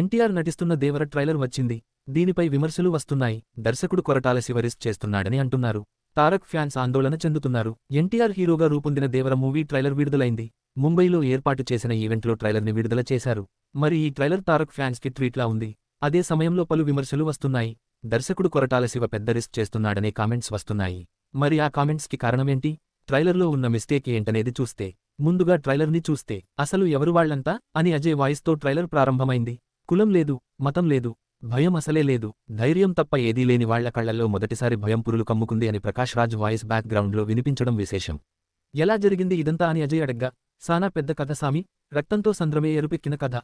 ఎన్టీఆర్ నటిస్తున్న దేవర ట్రైలర్ వచ్చింది దీనిపై విమర్శలు వస్తున్నాయి దర్శకుడు కొరటాల శివరిస్ చేస్తున్నాడని అంటున్నారు తారక్ ఫ్యాన్స్ ఆందోళన చెందుతున్నారు ఎన్టీఆర్ హీరోగా రూపొందిన దేవర మూవీ ట్రైలర్ విడుదలైంది ముంబైలో ఏర్పాటు చేసిన ఈవెంట్లో ట్రైలర్ని విడుదల చేశారు మరి ఈ ట్రైలర్ తారక్ ఫ్యాన్స్కి ట్వీట్లా ఉంది అదే సమయంలో పలు విమర్శలు వస్తున్నాయి దర్శకుడు కొరటాల శివ పెద్ద రిస్క్ చేస్తున్నాడనే కామెంట్స్ వస్తున్నాయి మరి ఆ కామెంట్స్కి కారణమేంటి ట్రైలర్లో ఉన్న మిస్టేక్ ఏంటనేది చూస్తే ముందుగా ట్రైలర్ని చూస్తే అసలు ఎవరు వాళ్లంతా అని అజయ్ వాయిస్తో ట్రైలర్ ప్రారంభమైంది కులం లేదు మతం లేదు భయం అసలే లేదు ధైర్యం తప్ప ఏదీ లేని వాళ్ల కళ్లల్లో మొదటిసారి భయం పురులు కమ్ముకుంది అని ప్రకాష్ రాజ్ వాయిస్ బ్యాక్గ్రౌండ్లో వినిపించడం విశేషం ఎలా జరిగింది ఇదంతా అని అజయ్ అడగ్గా సానా పెద్ద కథ సామి రక్తంతో సంద్రమే ఎరుపెక్కిన కథ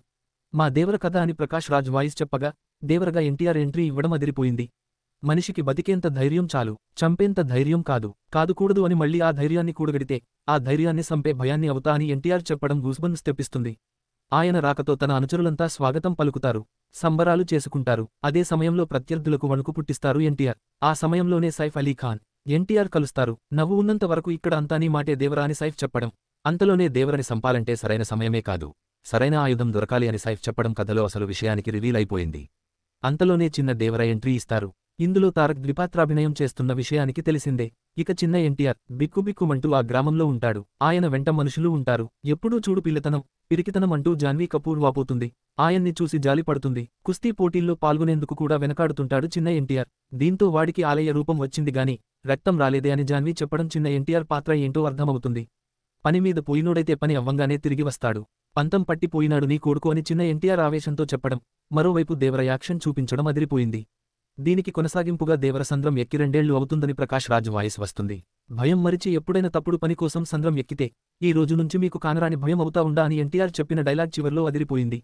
మా దేవర కథ అని ప్రకాష్ రాజ్ వాయిస్ చెప్పగా దేవరగా ఎన్టీఆర్ ఎంట్రీ ఇవ్వడం అదిరిపోయింది మనిషికి బతికేంత ధైర్యం చాలు చంపేంత ధైర్యం కాదు కాదుకూడదు అని మళ్ళీ ఆ ధైర్యాన్ని కూడగడితే ఆ ధైర్యాన్ని సంపే భయాన్ని అవుతా అని ఎన్టీఆర్ చెప్పడం గూస్బన్స్ తెప్పిస్తుంది ఆయన రాకతో తన అనుచరులంతా స్వాగతం పలుకుతారు సంబరాలు చేసుకుంటారు అదే సమయంలో ప్రత్యర్థులకు వణుకు పుట్టిస్తారు ఎన్టీఆర్ ఆ సమయంలోనే సైఫ్ అలీఖాన్ ఎన్టీఆర్ కలుస్తారు నవ్వు ఉన్నంత వరకు ఇక్కడ అంతానీ మాటే దేవరా అని సైఫ్ చెప్పడం అంతలోనే దేవరని సంపాలంటే సరైన సమయమే కాదు సరైన ఆయుధం దొరకాలి అని సైఫ్ చెప్పడం కథలో అసలు విషయానికి రివీల్ అయిపోయింది అంతలోనే చిన్న దేవర ఎంట్రీ ఇస్తారు ఇందులో తారక్ ద్విపాత్రాభినయం చేస్తున్న విషయానికి తెలిసిందే ఇక చిన్న ఎన్టీఆర్ బిక్కుబిక్కుమంటూ ఆ గ్రామంలో ఉంటాడు ఆయన వెంట మనుషులు ఉంటారు ఎప్పుడూ చూడు పిల్లతనం పిరికితనం అంటూ జాన్వీ కపూర్ వాపోతుంది ఆయన్ని చూసి జాలి పడుతుంది కుస్తీ పోటీల్లో పాల్గొనేందుకు కూడా వెనకాడుతుంటాడు చిన్న ఎన్టీఆర్ దీంతో వాడికి ఆలయ రూపం వచ్చింది గాని రక్తం రాలేదే అని జాన్వీ చెప్పడం చిన్న ఎన్టీఆర్ పాత్ర ఏంటో అర్థమవుతుంది పనిమీద పోయినోడైతే పని అవ్వంగానే తిరిగి వస్తాడు పంతం పట్టిపోయినాడు నీ కొడుకు అని చిన్న ఎన్టీఆర్ ఆవేశంతో చెప్పడం మరోవైపు దేవర యాక్షన్ చూపించడం అదిరిపోయింది దీనికి కొనసాగింపుగా దేవరసంద్రం ఎక్కి రెండేళ్లు అవుతుందని ప్రకాష్ రాజ్ వాయిస్ వస్తుంది భయం మరిచి ఎప్పుడైనా తప్పుడు పని కోసం సంద్రం ఎక్కితే ఈ రోజు నుంచి మీకు కానరాని భయం అవుతా ఉండా అని ఎన్టీఆర్ చెప్పిన డైలాగ్ చివర్లో అదిరిపోయింది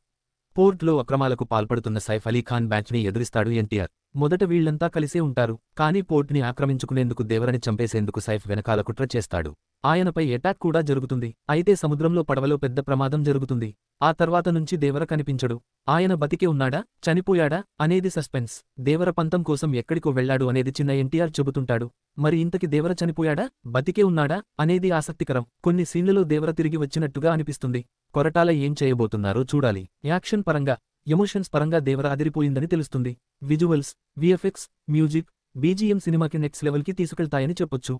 పోర్ట్లో అక్రమాలకు పాల్పడుతున్న సైఫ్ అలీఖాన్ బ్యాచ్ని ఎదురిస్తాడు ఎన్టీఆర్ మొదట వీళ్లంతా కలిసే ఉంటారు కానీ పోర్ట్ని ఆక్రమించుకునేందుకు దేవరని చంపేసేందుకు సైఫ్ వెనకాల కుట్ర చేస్తాడు ఆయనపై ఎటాక్ కూడా జరుగుతుంది అయితే సముద్రంలో పడవలో పెద్ద ప్రమాదం జరుగుతుంది ఆ తర్వాత నుంచి దేవర కనిపించడు ఆయన బతికి ఉన్నాడా చనిపోయాడా అనేది సస్పెన్స్ దేవర పంతం కోసం ఎక్కడికో వెళ్లాడు అనేది చిన్న ఎన్టీఆర్ చెబుతుంటాడు మరి ఇంతకి దేవర చనిపోయాడా బతికే ఉన్నాడా అనేది ఆసక్తికరం కొన్ని సీన్లలో దేవర తిరిగి వచ్చినట్టుగా అనిపిస్తుంది కొరటాల ఏం చేయబోతున్నారో చూడాలి యాక్షన్ పరంగా ఎమోషన్స్ పరంగా దేవర అదిరిపోయిందని తెలుస్తుంది విజువల్స్ విఎఫ్ఎక్స్ మ్యూజిక్ బీజీఎం సినిమాకి నెక్స్ట్ లెవెల్కి తీసుకెళ్తాయని చెప్పొచ్చు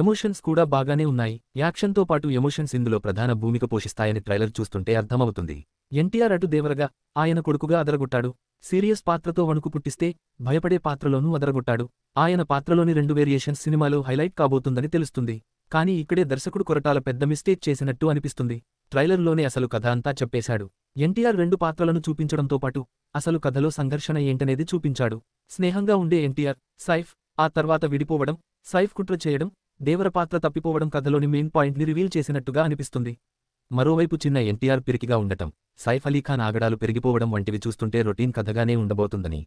ఎమోషన్స్ కూడా బాగానే ఉన్నాయి యాక్షన్తో పాటు ఎమోషన్స్ ఇందులో ప్రధాన భూమిక పోషిస్తాయని ట్రైలర్ చూస్తుంటే అర్థమవుతుంది ఎన్టీఆర్ అటు దేవరగా ఆయన కొడుకుగా అదరగొట్టాడు సీరియస్ పాత్రతో వణుకు పుట్టిస్తే భయపడే పాత్రలోనూ అదరగొట్టాడు ఆయన పాత్రలోని రెండు వేరియేషన్స్ సినిమాలో హైలైట్ కాబోతుందని తెలుస్తుంది కానీ ఇక్కడే దర్శకుడు కొరటాల పెద్ద మిస్టేక్ చేసినట్టు అనిపిస్తుంది ట్రైలర్లోనే అసలు కథ అంతా చెప్పేశాడు ఎన్టీఆర్ రెండు పాత్రలను చూపించడంతో పాటు అసలు కథలో సంఘర్షణ ఏంటనేది చూపించాడు స్నేహంగా ఉండే ఎన్టీఆర్ సైఫ్ ఆ తర్వాత విడిపోవడం సైఫ్ కుట్ర చేయడం దేవర పాత్ర తప్పిపోవడం కథలోని మెయిన్ పాయింట్ని రివీల్ చేసినట్టుగా అనిపిస్తుంది మరోవైపు చిన్న ఎన్టీఆర్ పిరికిగా ఉండటం సైఫ్ అలీఖాన్ ఆగడాలు పెరిగిపోవడం వంటివి చూస్తుంటే రొటీన్ కథగానే ఉండబోతుందని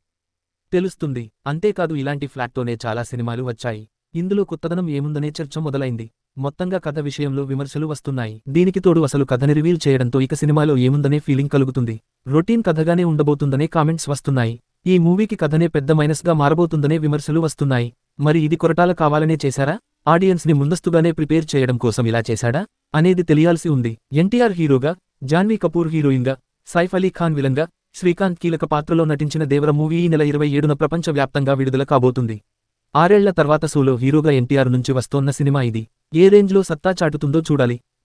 తెలుస్తుంది అంతేకాదు ఇలాంటి ఫ్లాట్తోనే చాలా సినిమాలు వచ్చాయి ఇందులో కొత్తదనం ఏముందనే చర్చ మొదలైంది మొత్తంగా కథ విషయంలో విమర్శలు వస్తున్నాయి దీనికి తోడు అసలు కథని రివీల్ చేయడంతో ఇక సినిమాలో ఏముందనే ఫీలింగ్ కలుగుతుంది రొటీన్ కథగానే ఉండబోతుందనే కామెంట్స్ వస్తున్నాయి ఈ మూవీకి కథనే పెద్ద మైనస్గా మారబోతుందనే విమర్శలు వస్తున్నాయి మరి ఇది కొరటాల కావాలనే చేశారా ఆడియన్స్ని ముందస్తుగానే ప్రిపేర్ చేయడం కోసం ఇలా చేశాడా అనేది తెలియాల్సి ఉంది ఎన్టీఆర్ హీరోగా జాన్వీ కపూర్ హీరోయిన్గా సైఫ్ అలీ ఖాన్ విలన్గా శ్రీకాంత్ కీలక పాత్రలో నటించిన దేవర మూవీ ఈ నెల ఇరవై ఏడున ప్రపంచవ్యాప్తంగా విడుదల కాబోతుంది ఆరేళ్ల తర్వాత సోలో హీరోగా ఎన్టీఆర్ నుంచి వస్తోన్న సినిమా ఇది ఏ రేంజ్లో సత్తా చాటుతుందో చూడాలి